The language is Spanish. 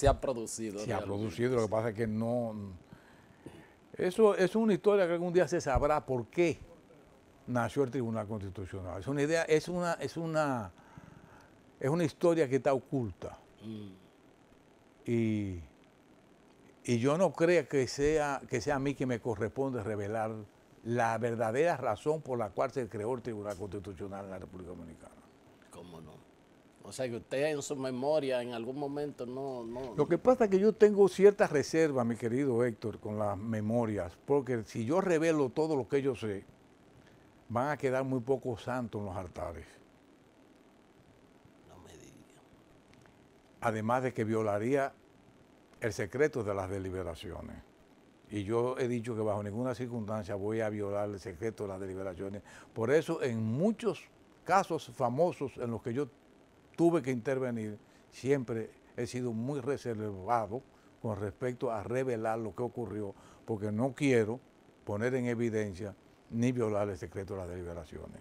se ha producido. Se ha producido, lo que pasa es que no... Mm, eso es una historia que algún día se sabrá por qué nació el Tribunal Constitucional. Es una idea, es una, es una, es una historia que está oculta. Mm. Y, yo no creo que sea, que sea a mí que me corresponde revelar la verdadera razón por la cual se creó el Tribunal Constitucional en la República Dominicana. O sea, que usted en su memoria en algún momento no... Lo que pasa es que yo tengo cierta reserva, mi querido Héctor, con las memorias, porque si yo revelo todo lo que yo sé, van a quedar muy pocos santos en los altares. No me digas. Además de que violaría el secreto de las deliberaciones. Y yo he dicho que bajo ninguna circunstancia voy a violar el secreto de las deliberaciones. Por eso en muchos casos famosos en los que yo tuve que intervenir, siempre he sido muy reservado con respecto a revelar lo que ocurrió, porque no quiero poner en evidencia ni violar el secreto de las deliberaciones.